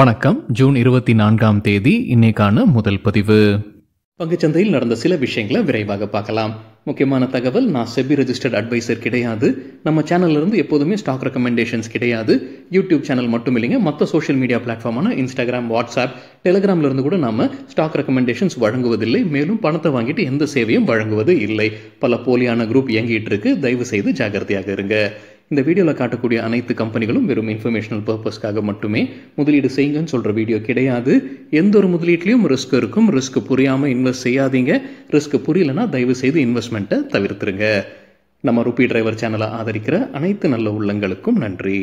வணக்கம் ஜூன் இருபத்தி நான்காம் தேதி இன்னைக்கான முதல் பதிவு பங்குச்சந்தையில் நடந்த சில விஷயங்களை விரைவாக பார்க்கலாம் முக்கியமான தகவல் நான் செபி ரெஜிஸ்டர்ட் அட்வைசர் கிடையாது நம்ம சேனல்ல இருந்து எப்போதுமே ஸ்டாக் ரெக்கமெண்டேஷன்ஸ் கிடையாது யூடியூப் சேனல் மட்டும் இல்லைங்க மற்ற சோஷியல் மீடியா பிளாட்ஃபார்மான இன்ஸ்டாகிராம் வாட்ஸ்அப் டெலிகிராம்ல இருந்து கூட நம்ம ஸ்டாக் ரெக்கமெண்டேஷன்ஸ் வழங்குவதில்லை மேலும் பணத்தை வாங்கிட்டு எந்த சேவையும் வழங்குவது இல்லை பல போலியான குரூப் இயங்கிட்டு இருக்கு தயவு செய்து ஜாகிரதையாக இருங்க இந்த வீடியோவில் காட்டக்கூடிய அனைத்து கம்பெனிகளும் வெறும் இன்ஃபர்மேஷனல் பர்பஸ்க்காக மட்டுமே முதலீடு செய்யுங்கன்னு சொல்கிற வீடியோ கிடையாது எந்த ஒரு முதலீட்லையும் ரிஸ்க் இருக்கும் ரிஸ்க் புரியாமல் இன்வெஸ்ட் செய்யாதீங்க ரிஸ்க் புரியலன்னா தயவு செய்து இன்வெஸ்ட்மெண்ட்டை தவிர்த்துருங்க நம்ம ரூபி டிரைவர் சேனலை ஆதரிக்கிற அனைத்து நல்ல உள்ளங்களுக்கும் நன்றி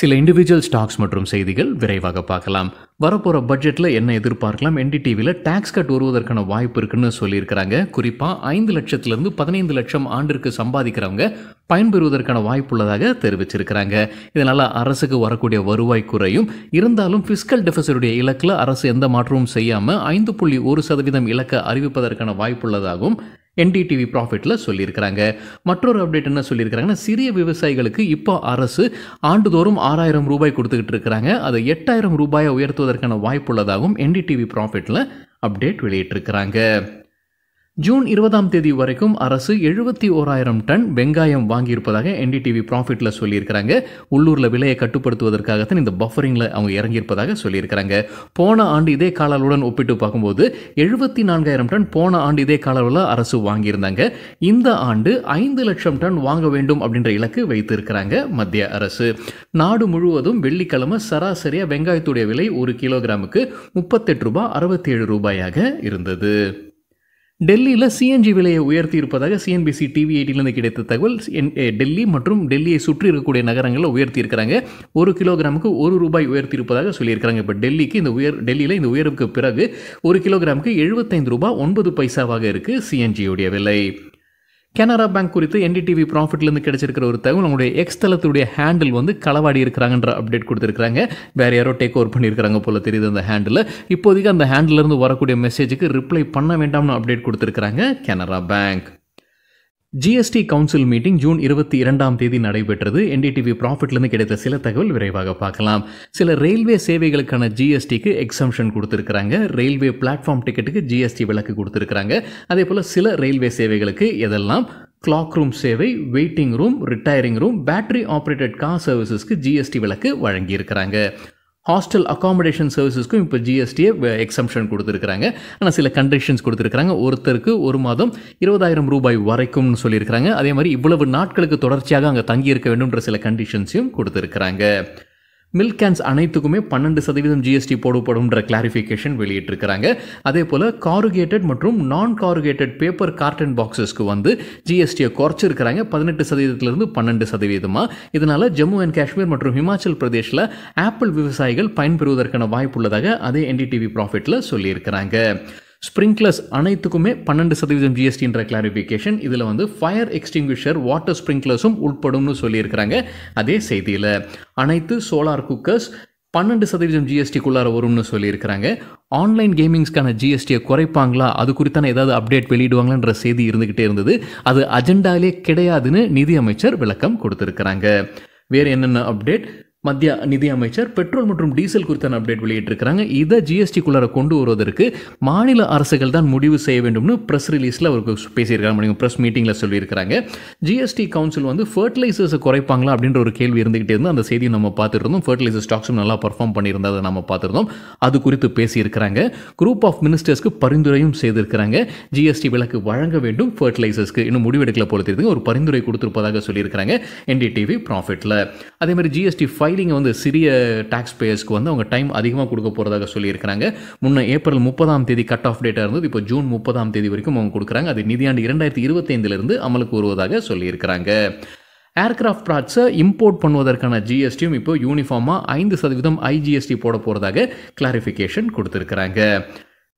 சில இண்டிவிஜுவல் ஸ்டாக்ஸ் மற்றும் செய்திகள் விரைவாக பார்க்கலாம் வரப்போகிற பட்ஜெட்டில் என்ன எதிர்பார்க்கலாம் என்டிடிவியில் டேக்ஸ் கட் வருவதற்கான வாய்ப்பு இருக்குன்னு சொல்லியிருக்கிறாங்க குறிப்பாக ஐந்து லட்சத்துலேருந்து பதினைந்து லட்சம் ஆண்டிற்கு சம்பாதிக்கிறவங்க பயன்பெறுவதற்கான வாய்ப்புள்ளதாக தெரிவிச்சிருக்கிறாங்க இதனால் அரசுக்கு வரக்கூடிய வருவாய் குறையும் இருந்தாலும் ஃபிஸ்கல் டெபிசிட்டுடைய இலக்கில் அரசு எந்த மாற்றமும் செய்யாமல் ஐந்து புள்ளி ஒரு சதவீதம் இலக்கை அறிவிப்பதற்கான வாய்ப்புள்ளதாகவும் என்டிடிவி ப்ராஃபிட்டில் சொல்லியிருக்கிறாங்க மற்றொரு அப்டேட் என்ன சொல்லியிருக்கிறாங்கன்னா சிறிய விவசாயிகளுக்கு இப்போ அரசு ஆண்டுதோறும் ஆறாயிரம் ரூபாய் கொடுத்துக்கிட்டு இருக்கிறாங்க அதை எட்டாயிரம் ரூபாயை உயர்த்துவதற்கான வாய்ப்புள்ளதாகவும் என்டிடிவி ப்ராஃபிட்டில் அப்டேட் வெளியிட்டிருக்கிறாங்க ஜூன் இருபதாம் தேதி வரைக்கும் அரசு எழுபத்தி ஓராயிரம் டன் வெங்காயம் வாங்கியிருப்பதாக என்டிடிவி ப்ராஃபிட்டில் சொல்லியிருக்கிறாங்க உள்ளூரில் விலையை கட்டுப்படுத்துவதற்காகத்தான் இந்த பஃபரிங்கில் அவங்க இறங்கியிருப்பதாக சொல்லியிருக்கிறாங்க போன ஆண்டு இதே கால ஒப்பிட்டு பார்க்கும்போது எழுபத்தி நான்காயிரம் டன் போன ஆண்டு இதே கால அரசு வாங்கியிருந்தாங்க இந்த ஆண்டு ஐந்து லட்சம் டன் வாங்க வேண்டும் அப்படின்ற இலக்கு வைத்திருக்கிறாங்க மத்திய அரசு நாடு முழுவதும் வெள்ளிக்கிழமை சராசரியாக வெங்காயத்துடைய விலை ஒரு கிலோகிராமுக்கு முப்பத்தெட்டு ரூபாய் அறுபத்தி ஏழு ரூபாயாக இருந்தது டெல்லியில் சிஎன்ஜி விலையை உயர்த்தி இருப்பதாக சிஎன்பிசி டிவி எயிட்டிலிருந்து கிடைத்த தகவல் டெல்லி மற்றும் டெல்லியை சுற்றி இருக்கக்கூடிய நகரங்களில் உயர்த்தி இருக்கிறாங்க ஒரு கிலோகிராமுக்கு ஒரு ரூபாய் உயர்த்தி இருப்பதாக சொல்லியிருக்கிறாங்க இப்போ டெல்லிக்கு இந்த உயர் டெல்லியில் இந்த உயர்வுக்கு பிறகு ஒரு கிலோகிராமுக்கு எழுபத்தைந்து ரூபாய் ஒன்பது பைசாவாக இருக்குது சிஎன்ஜியுடைய விலை கனரா பேங்க் குறித்து என்டிடிவி ப்ராஃபிட்லேருந்து கிடைச்சிருக்கிற ஒரு தகவல் நம்மளுடைய எக்ஸ் தளத்துடைய ஹேண்டில் வந்து களவாடி இருக்கிறாங்கன்ற அப்டேட் கொடுத்துருக்காங்க வேறு யாரோ டேக் ஓவர் பண்ணியிருக்கிறாங்க போல் தெரியுது அந்த ஹேண்டில் இப்போதைக்கு அந்த ஹேண்டிலேருந்து வரக்கூடிய மெசேஜுக்கு ரிப்ளை பண்ண வேண்டாம்னு அப்டேட் கொடுத்துருக்காங்க Canara bank GST council meeting June இருபத்தி இரண்டாம் தேதி நடைபெற்றது என்டிடிவி ப்ராஃபிட்லேருந்து கிடைத்த சில தகவல் விரைவாக பார்க்கலாம் சில ரயில்வே சேவைகளுக்கான ஜிஎஸ்டிக்கு எக்ஸம்ஷன் கொடுத்துருக்காங்க ரயில்வே பிளாட்ஃபார்ம் டிக்கெட்டுக்கு ஜிஎஸ்டி விலக்கு கொடுத்துருக்காங்க அதே போல் சில ரயில்வே சேவைகளுக்கு எதெல்லாம் கிளாக் ரூம் சேவை waiting room retiring room battery operated car சர்வீசஸ்க்கு ஜிஎஸ்டி விலக்கு வழங்கியிருக்கிறாங்க ஹாஸ்டல் அகாமடேஷன் சர்வீசஸ்க்கும் இப்போ ஜிஎஸ்டியை எக்ஸம்ஷன் கொடுத்துருக்குறாங்க ஆனால் சில கண்டிஷன்ஸ் கொடுத்துருக்குறாங்க ஒருத்தருக்கு ஒரு மாதம் இருபதாயிரம் ரூபாய் வரைக்கும்னு சொல்லியிருக்கிறாங்க அதே மாதிரி இவ்வளவு நாட்களுக்கு தொடர்ச்சியாக அங்கே தங்கியிருக்க வேண்டும்ன்ற சில கண்டிஷன்ஸையும் கொடுத்துருக்குறாங்க மில்க் கேன்ஸ் அனைத்துக்குமே பன்னெண்டு சதவீதம் ஜிஎஸ்டி போடப்படும்ன்ற கிளாரிஃபிகேஷன் வெளியிட்டிருக்கிறாங்க அதே போல் காருகேட்டட் மற்றும் நான் காருகேட்டட் பேப்பர் கார்டன் பாக்ஸஸ்க்கு வந்து ஜிஎஸ்டியை குறைச்சிருக்கிறாங்க பதினெட்டு சதவீதத்திலிருந்து பன்னெண்டு சதவீதமாக இதனால் ஜம்மு அண்ட் காஷ்மீர் மற்றும் ஹிமாச்சல் பிரதேஷில் ஆப்பிள் விவசாயிகள் பயன்பெறுவதற்கான வாய்ப்புள்ளதாக அதே என்டிடிவி ப்ராஃபிட்டில் சொல்லியிருக்கிறாங்க ஸ்ப்ரிங்க்லர்ஸ் அனைத்துக்குமே பன்னெண்டு சதவீதம் ஜிஎஸ்டின்ற கிளாரிஃபிகேஷன் இதில் வந்து ஃபயர் எக்ஸ்டிங்விஷர் வாட்டர் ஸ்ப்ரிங்க்லர்ஸும் உட்படும்னு சொல்லியிருக்கிறாங்க அதே செய்தியில் அனைத்து சோலார் குக்கர்ஸ் பன்னெண்டு சதவீதம் ஜிஎஸ்டிக்குள்ளார வரும்னு சொல்லியிருக்கிறாங்க ஆன்லைன் கேமிங்ஸ்க்கான ஜிஎஸ்டியை குறைப்பாங்களா அது குறித்தான ஏதாவது அப்டேட் வெளியிடுவாங்களான்ற செய்தி இருந்துக்கிட்டே இருந்தது அது அஜெண்டாலே கிடையாதுன்னு நிதியமைச்சர் விளக்கம் கொடுத்துருக்கிறாங்க வேறு என்னென்ன அப்டேட் மத்திய நிதி அமைச்சர் பெட்ரோல் மற்றும் டீசல் குறித்த அப்டேட் வெளியிட்டிருக்கிறாங்க இதை ஜிஎஸ்டிக்குள்ளார கொண்டு வருவதற்கு மாநில அரசுகள் தான் முடிவு செய்ய வேண்டும்னு ப்ரெஸ் ரிலீஸில் அவருக்கு பேசியிருக்காங்க ப்ரெஸ் மீட்டிங்கில் சொல்லியிருக்கிறாங்க ஜிஎஸ்டி கவுன்சில் வந்து ஃபர்டிலைசர்ஸை குறைப்பாங்களா அப்படின்ற ஒரு கேள்வி இருந்துகிட்டே இருந்து அந்த செய்தியை நம்ம பார்த்துருந்தோம் ஃபர்டிலைசர் ஸ்டாக்ஸும் நல்லா பர்ஃபார்ம் பண்ணியிருந்ததை நம்ம பார்த்துருந்தோம் அது குறித்து பேசியிருக்கிறாங்க குரூப் ஆஃப் மினிஸ்டர்ஸ்க்கு பரிந்துரையும் செய்திருக்கிறாங்க ஜிஎஸ்டி விலக்கு வழங்க வேண்டும் ஃபர்டிலைசர்ஸ்க்கு இன்னும் முடிவெடுக்கல பொறுத்திருக்கு ஒரு பரிந்துரை கொடுத்திருப்பதாக சொல்லியிருக்கிறாங்க என்டிடிவி ப்ராஃபிட்டில் அதே மாதிரி ஜிஎஸ்டி ஃபைவ் ஃபைலிங்கை வந்து சிறிய டேக்ஸ் பேயர்ஸ்க்கு வந்து அவங்க டைம் அதிகமாக கொடுக்க போகிறதாக சொல்லியிருக்கிறாங்க முன்ன ஏப்ரல் முப்பதாம் தேதி கட் ஆஃப் டேட்டாக இருந்தது இப்போ ஜூன் முப்பதாம் தேதி வரைக்கும் அவங்க கொடுக்குறாங்க அது நிதியாண்டு இரண்டாயிரத்தி இருபத்தைந்துலேருந்து அமலுக்கு வருவதாக சொல்லியிருக்கிறாங்க ஏர்கிராஃப்ட் ப்ராட்ஸை இம்போர்ட் பண்ணுவதற்கான ஜிஎஸ்டியும் இப்போ யூனிஃபார்மாக ஐந்து சதவீதம் ஐஜிஎஸ்டி போட போகிறதாக கிளாரிஃபிகேஷன் கொடுத்துருக்குறாங்க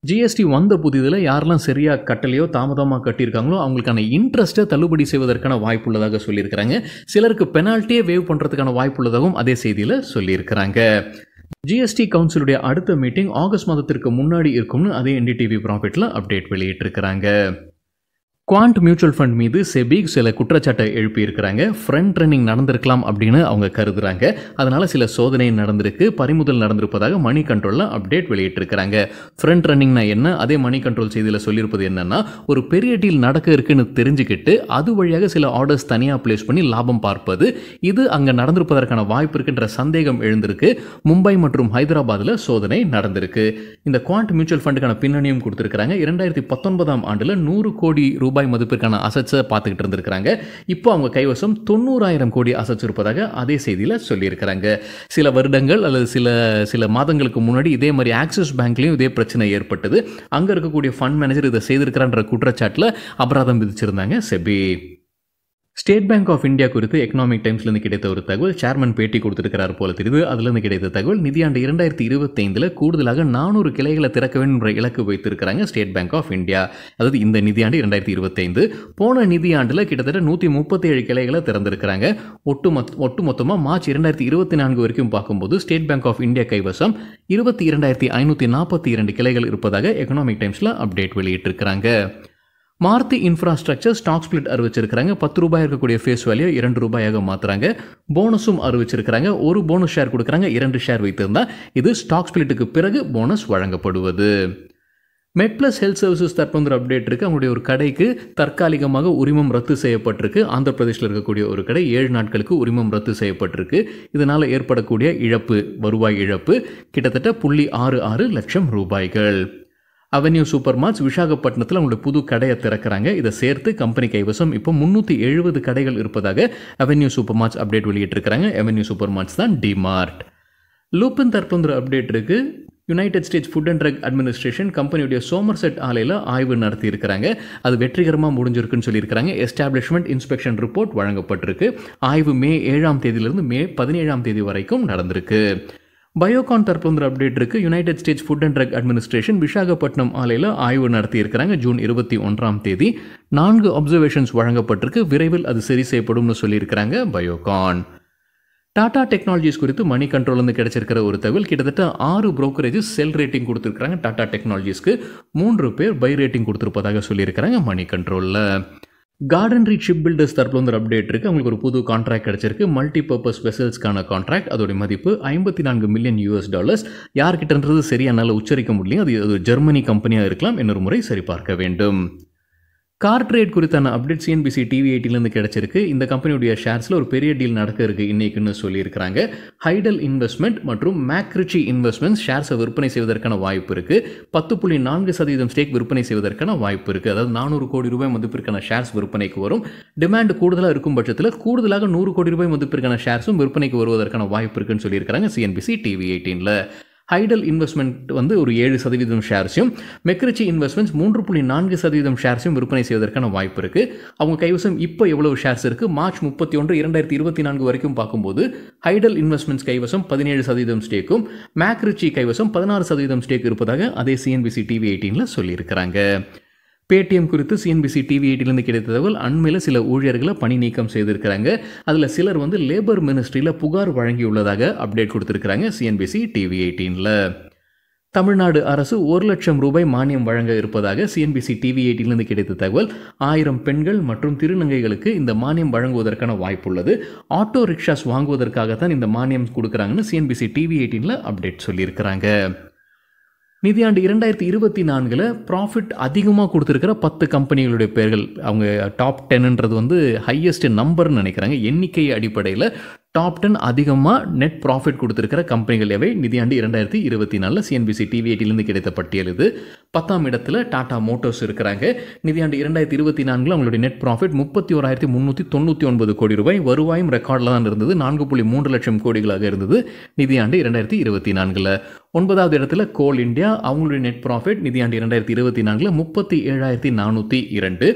ஜிஎஸ்டி வந்த புதிதில் யாரெல்லாம் சரியாக கட்டலையோ தாமதமாக கட்டியிருக்காங்களோ அவங்களுக்கான இன்ட்ரெஸ்ட்டை தள்ளுபடி செய்வதற்கான வாய்ப்பு உள்ளதாக சொல்லியிருக்கிறாங்க சிலருக்கு பெனால்ட்டியே வேவ் பண்ணுறதுக்கான வாய்ப்பு உள்ளதாகவும் அதே செய்தியில் சொல்லியிருக்கிறாங்க ஜிஎஸ்டி கவுன்சிலுடைய அடுத்த மீட்டிங் ஆகஸ்ட் மாதத்திற்கு முன்னாடி இருக்கும்னு அதே என்டிடிவி ப்ராஃபிட்டில் அப்டேட் வெளியிட்டிருக்கிறாங்க குவாண்ட் மியூச்சுவல் ஃபண்ட் மீது செபி சில குற்றச்சாட்டை எழுப்பியிருக்கிறாங்க ஃப்ரண்ட் ரன்னிங் நடந்திருக்கலாம் அப்படின்னு அவங்க கருதுறாங்க அதனால் சில சோதனை நடந்திருக்கு பறிமுதல் நடந்திருப்பதாக மணி கண்ட்ரோலில் அப்டேட் வெளியிட்டிருக்கிறாங்க ஃப்ரண்ட் ரன்னிங்னா என்ன அதே மணி கண்ட்ரோல் செய்தியில் சொல்லியிருப்பது என்னன்னா ஒரு பெரிய டீல் நடக்க இருக்குன்னு தெரிஞ்சுக்கிட்டு அது வழியாக சில ஆர்டர்ஸ் தனியாக பிளேஸ் பண்ணி லாபம் பார்ப்பது இது அங்கே நடந்திருப்பதற்கான வாய்ப்பு இருக்குன்ற சந்தேகம் எழுந்திருக்கு மும்பை மற்றும் ஹைதராபாத்தில் சோதனை நடந்திருக்கு இந்த குவாண்ட் மியூச்சுவல் ஃபண்டுக்கான பின்னணியும் கொடுத்துருக்குறாங்க இரண்டாயிரத்தி பத்தொன்பதாம் ஆண்டில் நூறு கோடி ரூபாய் ரூபாய் மதிப்பிற்கான அசட்ஸை பார்த்துக்கிட்டு இருந்திருக்கிறாங்க இப்போ அவங்க கைவசம் தொண்ணூறாயிரம் கோடி அசட்ஸ் இருப்பதாக அதே செய்தியில் சொல்லியிருக்கிறாங்க சில வருடங்கள் அல்லது சில சில மாதங்களுக்கு முன்னாடி இதே மாதிரி ஆக்சிஸ் பேங்க்லேயும் இதே பிரச்சனை ஏற்பட்டது அங்கே இருக்கக்கூடிய ஃபண்ட் மேனேஜர் இதை செய்திருக்கிறான்ற குற்றச்சாட்டில் அபராதம் விதிச்சிருந்தாங்க SEBI State Bank of India குறித்து எக்கனாமிக் டைம்ஸ்லேருந்து கிடைத்த ஒரு தகவல் சேர்மன் பேட்டி கொடுத்துருக்கிறார் போல தெரியுது அதுலேருந்து கிடைத்த தகவல் நிதியாண்டு இரண்டாயிரத்தி இருபத்தைந்தில் கூடுதலாக நானூறு கிளைகளை திறக்க வேண்டும் என்ற இலக்கு வைத்திருக்கிறாங்க ஸ்டேட் பேங்க் ஆஃப் இந்தியா அதாவது இந்த நிதியாண்டு இரண்டாயிரத்தி இருபத்தைந்து போன நிதியாண்டில் கிட்டத்தட்ட நூற்றி முப்பத்தேழு கிளைகளை திறந்திருக்கிறாங்க ஒட்டு மொத்த ஒட்டு மொத்தமாக மார்ச் இரண்டாயிரத்தி இருபத்தி நான்கு வரைக்கும் பார்க்கும்போது ஸ்டேட் பேங்க் ஆஃப் இந்தியா கைவசம் இருபத்தி இரண்டாயிரத்தி ஐநூற்றி நாற்பத்தி இரண்டு கிளைகள் இருப்பதாக எக்கனாமிக் டைம்ஸில் அப்டேட் வெளியிட்டிருக்கிறாங்க மார்த்தி இன்ஃப்ராஸ்ட்ரக்சர் ஸ்டாக் ஸ்பிளிட் அறிவிச்சிருக்கிறாங்க பத்து ரூபாய் இருக்கக்கூடிய ஃபேஸ் வேல்யூ இரண்டு ரூபாயாக மாற்றுறாங்க போனஸும் அறிவிச்சிருக்கிறாங்க ஒரு போனஸ் ஷேர் கொடுக்குறாங்க இரண்டு ஷேர் வைத்திருந்தால் இது ஸ்டாக் ஸ்பிளிட்டுக்கு பிறகு போனஸ் வழங்கப்படுவது மெட்ப்ளஸ் ஹெல்த் சர்வீசஸ் தற்போது ஒரு அப்டேட் இருக்குது அவங்களுடைய ஒரு கடைக்கு தற்காலிகமாக உரிமம் ரத்து செய்யப்பட்டிருக்கு ஆந்திர பிரதேசில் இருக்கக்கூடிய ஒரு கடை ஏழு நாட்களுக்கு உரிமம் ரத்து செய்யப்பட்டிருக்கு இதனால் ஏற்படக்கூடிய இழப்பு வருவாய் இழப்பு கிட்டத்தட்ட புள்ளி ஆறு ஆறு லட்சம் ரூபாய்கள் அவென்யூ சூப்பர் மார்ட்ஸ் விசாகப்பட்டினத்தில் அவங்களுடைய புது கடையை திறக்கிறாங்க இதை சேர்த்து கம்பெனி கைவசம் இப்போ முந்நூற்றி எழுபது கடைகள் இருப்பதாக அவென்யூ சூப்பர் மார்ட்ஸ் அப்டேட் வெளியிட்டிருக்கிறாங்க அவென்யூ சூப்பர் மார்ட்ஸ் தான் டிமார்ட் லூப்பன் ஒரு அப்டேட் இருக்குது United States Food and Drug Administration கம்பெனியுடைய சோமர் செட் ஆலையில் ஆய்வு நடத்தி இருக்கிறாங்க அது வெற்றிகரமாக முடிஞ்சிருக்குன்னு சொல்லியிருக்கிறாங்க எஸ்டாப்ளிஷ்மெண்ட் இன்ஸ்பெக்ஷன் ரிப்போர்ட் வழங்கப்பட்டிருக்கு ஆய்வு மே ஏழாம் தேதியிலிருந்து மே பதினேழாம் தேதி வரைக்கும் நடந்திருக்கு பயோகான் தற்போது அப்டேட் இருக்கு United States Food and Drug Administration Visakhapatnam ஆலையில் ஆய்வு நடத்தியிருக்கிறாங்க ஜூன் இருபத்தி ஒன்றாம் தேதி நான்கு அப்சர்வேஷன்ஸ் வழங்கப்பட்டிருக்கு விரைவில் அது சரி செய்யப்படும்னு சொல்லியிருக்கிறாங்க பயோகான் டாடா டெக்னாலஜிஸ் குறித்து மணி கண்ட்ரோல்லேருந்து கிடைச்சிருக்கிற ஒரு தகவல் கிட்டத்தட்ட ஆறு ப்ரோக்கரேஜஸ் செல் ரேட்டிங் கொடுத்துருக்காங்க டாடா டெக்னாலஜிஸ்க்கு மூன்று பேர் பை ரேட்டிங் கொடுத்துருப்பதாக சொல்லியிருக்கிறாங்க மணி கண்ட்ரோலில் கார்டன் ரீச் ஷிப் பில்டர்ஸ் தரப்பில் வந்து ஒரு அப்டேட் இருக்குது அவங்களுக்கு ஒரு புது கான்ட்ராக்ட் கிடச்சிருக்கு மல்டி பர்பஸ் வெசல்ஸ்க்கான கான்ட்ராக்ட் அதோடைய மதிப்பு ஐம்பத்தி நான்கு மில்லியன் யூஎஸ் டாலர்ஸ் யார்கிட்டன்றது சரியானால் உச்சரிக்க முடியலையும் அது அது ஜெர்மனி கம்பெனியாக இருக்கலாம் இன்னொரு முறை சரிபார்க்க வேண்டும் கார் ட்ரேட் குறித்தான அப்டேட் சிஎன்பிசி டிவி எயிட்டிலேருந்து கிடச்சிருக்கு இந்த கம்பெனியுடைய ஷேர்ஸில் ஒரு பெரிய டீல் நடக்க இருக்குது இன்றைக்குன்னு சொல்லியிருக்கிறாங்க ஹைடல் இன்வெஸ்ட்மெண்ட் மற்றும் மேக்ரிச்சி இன்வெஸ்ட்மெண்ட்ஸ் ஷேர்ஸை விற்பனை செய்வதற்கான வாய்ப்பு இருக்குது பத்து புள்ளி நான்கு சதவீதம் ஸ்டேக் விற்பனை செய்வதற்கான வாய்ப்பு இருக்குது அதாவது நானூறு கோடி ரூபாய் மதிப்பிற்கான ஷேர்ஸ் விற்பனைக்கு வரும் டிமாண்ட் கூடுதலாக இருக்கும் பட்சத்தில் கூடுதலாக நூறு கோடி ரூபாய் மதிப்பிற்கான ஷேர்ஸும் விற்பனைக்கு வருவதற்கான வாய்ப்பு இருக்குன்னு சொல்லியிருக்கிறாங்க சிஎன்பிசி டிவி எயிட்டீனில் ஹைடல் இன்வெஸ்ட்மெண்ட் வந்து ஒரு ஏழு சதவீதம் ஷேர்ஸையும் மெக்ரிச்சி இன்வெஸ்ட்மெண்ட்ஸ் மூன்று புள்ளி நான்கு சதவீதம் ஷேர்ஸையும் விற்பனை செய்வதற்கான வாய்ப்பு இருக்குது அவங்க கைவசம் இப்போ எவ்வளவு ஷேர்ஸ் இருக்குது மார்ச் முப்பத்தி ஒன்று இரண்டாயிரத்தி இருபத்தி நான்கு வரைக்கும் பார்க்கும்போது ஹைடல் இன்வெஸ்ட்மெண்ட்ஸ் கைவசம் பதினேழு சதவீதம் ஸ்டேக்கும் மேக்ரிச்சி கைவசம் பதினாறு சதவீதம் ஸ்டேக் இருப்பதாக அதே சிஎன்பிசி டிவி எயிட்டீனில் சொல்லியிருக்கிறாங்க பேடிஎம் குறித்து சிஎன்பிசி டிவி எயிட்டிலிருந்து கிடைத்த தகவல் அண்மையில் சில ஊழியர்களை பணி நீக்கம் செய்திருக்கிறாங்க அதில் சிலர் வந்து லேபர் மினிஸ்ட்ரியில் புகார் வழங்கியுள்ளதாக அப்டேட் கொடுத்துருக்கிறாங்க சிஎன்பிசி டிவி எயிட்டீனில் தமிழ்நாடு அரசு ஒரு லட்சம் ரூபாய் மானியம் வழங்க இருப்பதாக சிஎன்பிசி டிவி எயிட்டிலிருந்து கிடைத்த தகவல் ஆயிரம் பெண்கள் மற்றும் திருநங்கைகளுக்கு இந்த மானியம் வழங்குவதற்கான வாய்ப்புள்ளது ஆட்டோ ரிக்ஷாஸ் வாங்குவதற்காகத்தான் இந்த மானியம் கொடுக்குறாங்கன்னு சிஎன்பிசி டிவி எயிட்டீனில் அப்டேட் சொல்லியிருக்கிறாங்க நிதியாண்டு இரண்டாயிரத்தி இருபத்தி நான்கில் ப்ராஃபிட் அதிகமாக கொடுத்துருக்கிற பத்து கம்பெனிகளுடைய பேர்கள் அவங்க டாப் டென்ன்றது வந்து ஹையஸ்ட் நம்பர்னு நினைக்கிறாங்க எண்ணிக்கை அடிப்படையில் டாப் டென் அதிகமாக நெட் ப்ராஃபிட் கொடுத்துருக்கிற கம்பெனிகள் எவை நிதியாண்டு இரண்டாயிரத்தி இருபத்தி நாலில் சிஎன்பிசி எயிட்டிலேருந்து கிடைத்த பட்டியல் இது பத்தாம் இடத்துல டாடா மோட்டோர்ஸ் இருக்கிறாங்க நிதியாண்டு இரண்டாயிரத்தி இருபத்தி நான்கில் அவங்களுடைய நெட் ப்ராஃபிட் முப்பத்தி ஓராயிரத்தி முந்நூற்றி தொண்ணூற்றி ஒன்பது கோடி ரூபாய் வருவாயும் ரெக்கார்டில் தான் இருந்தது நான்கு புள்ளி மூன்று லட்சம் கோடிகளாக இருந்தது நிதியாண்டு இரண்டாயிரத்தி இருபத்தி நான்கில் ஒன்பதாவது இடத்துல கோல் இந்தியா அவங்களுடைய நெட் ப்ராஃபிட் நிதியாண்டு இரண்டாயிரத்தி இருபத்தி நான்கில் முப்பத்தி ஏழாயிரத்தி நானூற்றி இரண்டு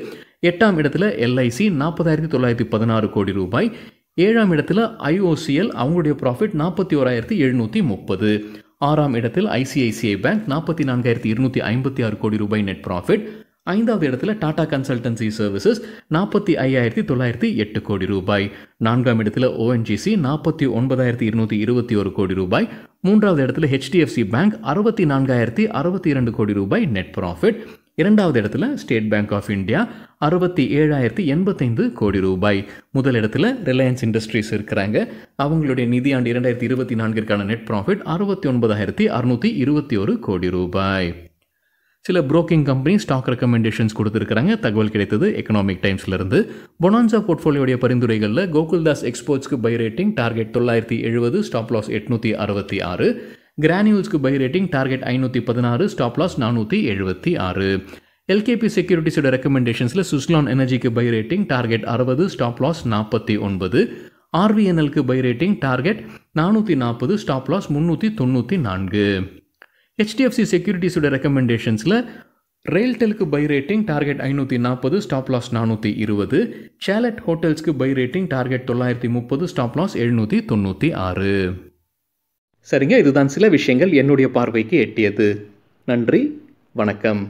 எட்டாம் இடத்துல எல்ஐசி நாற்பதாயிரத்தி தொள்ளாயிரத்தி பதினாறு கோடி ரூபாய் ஏழாம் இடத்துல ஐஓசிஎல் அவங்களுடைய ப்ராஃபிட் நாற்பத்தி ஓராயிரத்தி எழுநூற்றி முப்பது ஆறாம் இடத்தில் ஐசிஐசிஐ பேங்க் நாற்பத்தி நான்காயிரத்தி இருநூற்றி ஐம்பத்தி ஆறு கோடி ரூபாய் நெட் ப்ராஃபிட் ஐந்தாவது இடத்துல டாடா கன்சல்டன்சி சர்வீசஸ் நாற்பத்தி ஐயாயிரத்தி தொள்ளாயிரத்தி எட்டு கோடி ரூபாய் நான்காம் இடத்துல ஓஎன்ஜிசி நாற்பத்தி ஒன்பதாயிரத்தி இருநூற்றி இருபத்தி ஒரு கோடி ரூபாய் மூன்றாவது இடத்துல ஹெச்டிஎஃப்சி பேங்க் அறுபத்தி நான்காயிரத்தி அறுபத்தி இரண்டு கோடி ரூபாய் நெட் ப்ராஃபிட் இரண்டாவது இடத்துல ஸ்டேட் பேங்க் ஆஃப் இந்தியா அறுபத்தி ஏழாயிரத்தி எண்பத்தைந்து கோடி ரூபாய் முதல் இடத்துல ரிலையன்ஸ் இண்டஸ்ட்ரீஸ் இருக்கிறாங்க அவங்களுடைய நிதியாண்டு இரண்டாயிரத்தி இருபத்தி நான்கிற்கான நெட் ப்ராஃபிட் அறுபத்தி ஒன்பதாயிரத்தி அறுநூத்தி இருபத்தி ஒரு கோடி ரூபாய் சில புரோக்கிங் கம்பெனி ஸ்டாக் ரெக்கமெண்டேஷன்ஸ் கொடுத்துருக்காங்க தகவல் கிடைத்தது எக்கனாமிக் டைம்ஸ்லேருந்து பொனான்சா போர்ட்ஃபோலியோடைய பரிந்துரைகளில் கோகுல்தாஸ் எக்ஸ்போர்ட்ஸ்க்கு பை ரேட்டிங் டார்கெட் தொள்ளாயிரத்தி எழுபது ஸ்டாப் லாஸ் எட்நூற்றி அறுபத்தி ஆறு கிரானியூல்ஸ்க்கு பை ரேட்டிங் டார்கெட் ஐநூற்றி பதினாறு ஸ்டாப் லாஸ் நானூற்றி எழுபத்தி ஆறு எல்கேபி செக்யூரிட்டிஸோட ரெக்கமெண்டேஷன்ஸில் சுஸ்லான் எனர்ஜிக்கு பை ரேட்டிங் டார்கெட் அறுபது ஸ்டாப் லாஸ் நாற்பத்தி ஒன்பது ஆர்விஎன்எல்க்கு பை ரேட்டிங் டார்கெட் நானூற்றி நாற்பது ஸ்டாப் லாஸ் முந்நூற்றி தொண்ணூற்றி நான்கு ஹெச்டிஎஃப்சி செக்யூரிட்டிஸோட ரெக்கமெண்டேஷன்ஸில் ரெயில்டெலுக்கு பை ரேட்டிங் டார்கெட் ஐநூற்றி நாற்பது ஸ்டாப் லாஸ் நானூற்றி இருபது சேலட் ஹோட்டல்ஸ்க்கு பை ரேட்டிங் டார்கெட் தொள்ளாயிரத்தி முப்பது ஸ்டாப் லாஸ் எழுநூற்றி தொண்ணூற்றி ஆறு சரிங்க இதுதான் சில விஷயங்கள் என்னுடைய பார்வைக்கு எட்டியது நன்றி வணக்கம்